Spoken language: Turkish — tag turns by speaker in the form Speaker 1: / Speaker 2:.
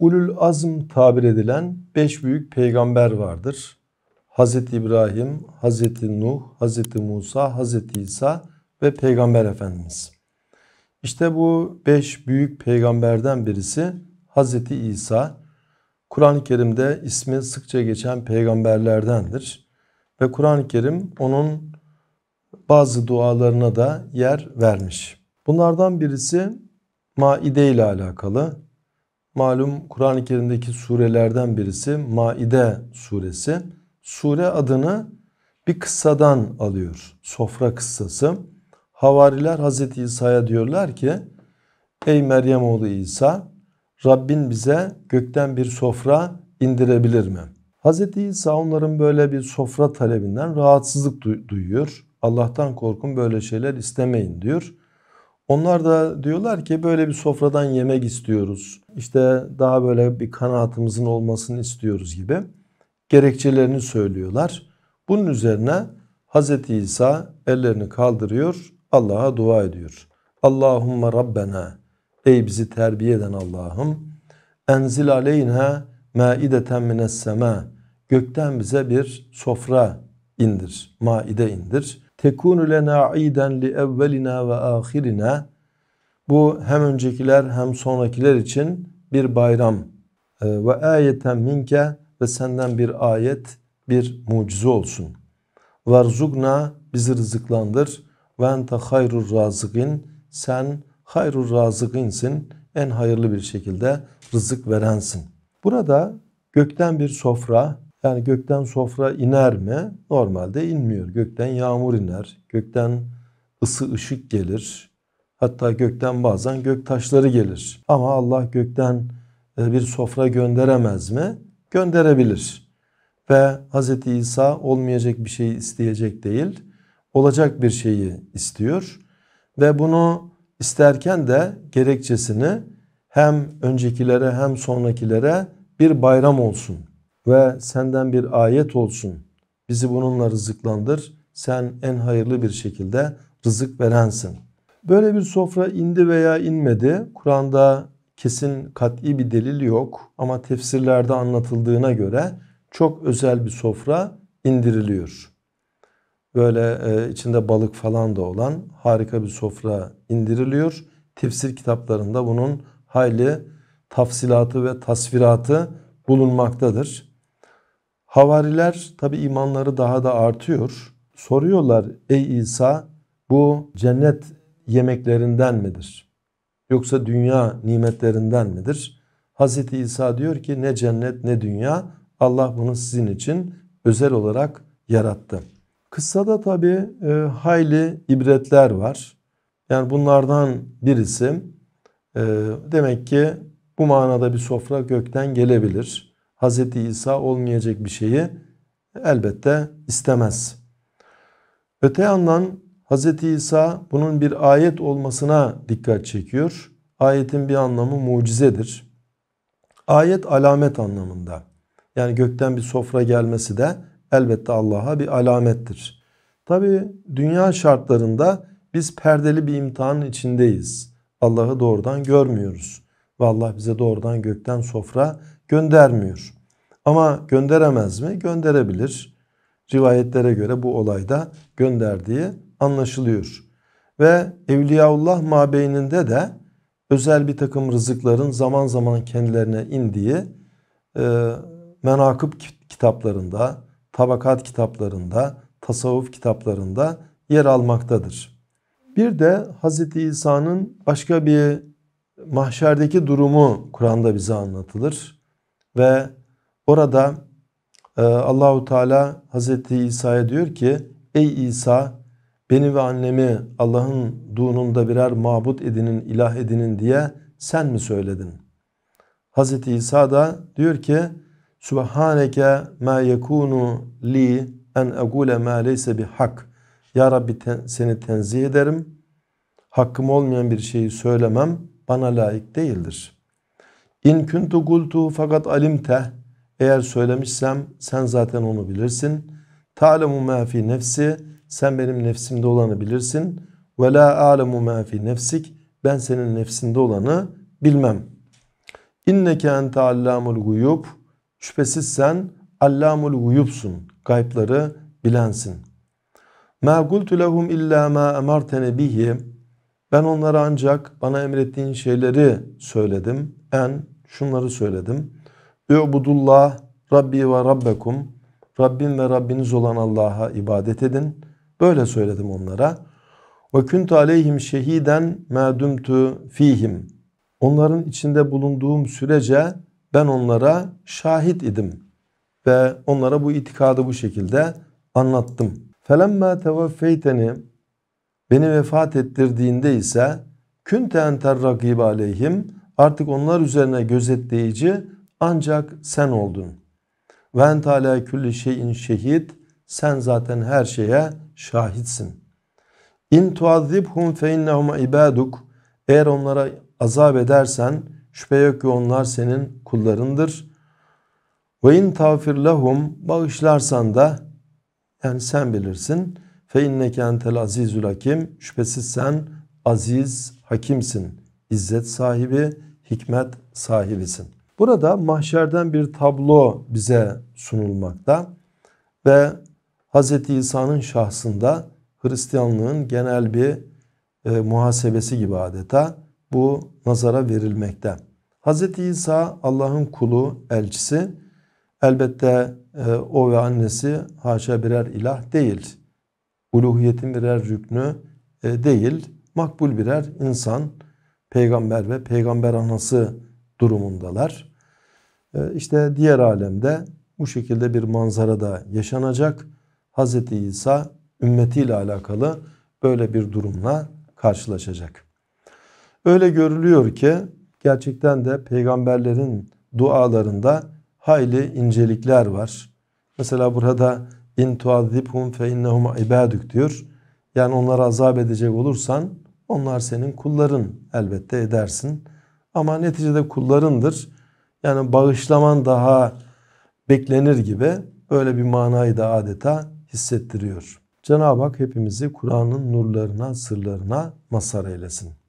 Speaker 1: ulul azm tabir edilen beş büyük peygamber vardır. Hazreti İbrahim, Hazreti Nuh, Hazreti Musa, Hazreti İsa ve Peygamber Efendimiz. İşte bu beş büyük peygamberden birisi Hazreti İsa. Kur'an-ı Kerim'de ismi sıkça geçen peygamberlerdendir. Ve Kur'an-ı Kerim onun bazı dualarına da yer vermiş. Bunlardan birisi Maide ile alakalı. Malum Kur'an-ı Kerim'deki surelerden birisi Maide suresi. Sure adını bir kıssadan alıyor. Sofra kıssası. Havariler Hazreti İsa'ya diyorlar ki Ey Meryem oğlu İsa Rabbin bize gökten bir sofra indirebilir mi? Hazreti İsa onların böyle bir sofra talebinden rahatsızlık duyuyor. Allah'tan korkun böyle şeyler istemeyin diyor. Onlar da diyorlar ki böyle bir sofradan yemek istiyoruz. İşte daha böyle bir kanaatımızın olmasını istiyoruz gibi gerekçelerini söylüyorlar. Bunun üzerine Hz. İsa ellerini kaldırıyor, Allah'a dua ediyor. Allahümme Rabbena Ey bizi terbiye eden Allah'ım enzil aleyna maideten mines sema gökten bize bir sofra indir, maide indir tekunu lena iden li evvelina ve ahirina. Bu hem öncekiler hem sonrakiler için bir bayram. Ee, ve ayeten minke ve senden bir ayet, bir mucize olsun. Verzugna bizi rızıklandır. Ve ente hayrur razıkin. Sen hayrur razıkinsin. En hayırlı bir şekilde rızık verensin. Burada gökten bir sofra, yani gökten sofra iner mi? Normalde inmiyor. Gökten yağmur iner. Gökten ısı ışık gelir. Hatta gökten bazen gök taşları gelir. Ama Allah gökten e, bir sofra gönderemez mi? Gönderebilir. Ve Hz. İsa olmayacak bir şeyi isteyecek değil, olacak bir şeyi istiyor. Ve bunu isterken de gerekçesini hem öncekilere hem sonrakilere bir bayram olsun ve senden bir ayet olsun. Bizi bununla rızıklandır. Sen en hayırlı bir şekilde rızık verensin. Böyle bir sofra indi veya inmedi. Kur'an'da kesin kat'i bir delil yok ama tefsirlerde anlatıldığına göre çok özel bir sofra indiriliyor. Böyle e, içinde balık falan da olan harika bir sofra indiriliyor. Tefsir kitaplarında bunun hayli tafsilatı ve tasviratı bulunmaktadır. Havariler tabi imanları daha da artıyor. Soruyorlar ey İsa bu cennet yemeklerinden midir? Yoksa dünya nimetlerinden midir? Hazreti İsa diyor ki ne cennet ne dünya Allah bunu sizin için özel olarak yarattı. Kıssada tabi e, hayli ibretler var. Yani bunlardan birisi e, demek ki bu manada bir sofra gökten gelebilir. Hz. İsa olmayacak bir şeyi elbette istemez. Öte yandan Hz. İsa bunun bir ayet olmasına dikkat çekiyor. Ayetin bir anlamı mucizedir. Ayet alamet anlamında. Yani gökten bir sofra gelmesi de elbette Allah'a bir alamettir. Tabi dünya şartlarında biz perdeli bir imtihanın içindeyiz. Allah'ı doğrudan görmüyoruz. Ve Allah bize doğrudan gökten sofra göndermiyor. Ama gönderemez mi? Gönderebilir. Rivayetlere göre bu olayda gönderdiği anlaşılıyor. Ve Evliyaullah mabeyninde de özel bir takım rızıkların zaman zaman kendilerine indiği e, menakıb kitaplarında, tabakat kitaplarında, tasavvuf kitaplarında yer almaktadır. Bir de Hz. İsa'nın başka bir mahşerdeki durumu Kur'an'da bize anlatılır ve orada e, Allahu Teala Hazreti İsa'ya diyor ki ey İsa beni ve annemi Allah'ın Allah'ınduğununda birer mabut edinin ilah edinin diye sen mi söyledin? Hazreti İsa da diyor ki Subhaneke ma yekunu li en agule ma leyse bi hak. Ya Rabbi ten, seni tenzih ederim. Hakkım olmayan bir şeyi söylemem bana layık değildir.'' İn kuntu kultu fakat alimte eğer söylemişsem sen zaten onu bilirsin. Ta'lemu ma fi nefsi sen benim nefsimde olanı bilirsin. Ve la a'lemu ma fi nefsik ben senin nefsinde olanı bilmem. İnneke ente allamul guyub şüphesiz sen allamul guyubsun. Gaypları bilensin. Ma kultu lehum illa ma emartene bihi ben onlara ancak bana emrettiğin şeyleri söyledim. En şunları söyledim. Übudullah Rabbi ve Rabbekum. Rabbim ve Rabbiniz olan Allah'a ibadet edin. Böyle söyledim onlara. Ve küntü aleyhim şehiden mâdümtü fihim. Onların içinde bulunduğum sürece ben onlara şahit idim. Ve onlara bu itikadı bu şekilde anlattım. Felemme tevaffeyteni Beni vefat ettirdiğinde ise künten terrakib aleyhim artık onlar üzerine gözetleyici ancak sen oldun. Ve entala külli şeyin şehit sen zaten her şeye şahitsin. İn tuazibhum fe innehum ibaduk eğer onlara azap edersen şüphe yok ki onlar senin kullarındır. Ve in tağfir lahum bağışlarsan da yani sen bilirsin Fe inneke entel azizül hakim. Şüphesiz sen aziz, hakimsin. İzzet sahibi, hikmet sahibisin. Burada mahşerden bir tablo bize sunulmakta ve Hz. İsa'nın şahsında Hristiyanlığın genel bir e, muhasebesi gibi adeta bu nazara verilmekte. Hz. İsa Allah'ın kulu, elçisi. Elbette e, o ve annesi haşa birer ilah değil uluhiyetin birer rüknü e, değil, makbul birer insan, peygamber ve peygamber anası durumundalar. E, işte diğer alemde bu şekilde bir manzara da yaşanacak. Hz. İsa ümmetiyle alakalı böyle bir durumla karşılaşacak. Öyle görülüyor ki gerçekten de peygamberlerin dualarında hayli incelikler var. Mesela burada in tuazibhum fe innehum ibadük diyor. Yani onlara azap edecek olursan onlar senin kulların elbette edersin. Ama neticede kullarındır. Yani bağışlaman daha beklenir gibi böyle bir manayı da adeta hissettiriyor. Cenab-ı Hak hepimizi Kur'an'ın nurlarına, sırlarına mazhar eylesin.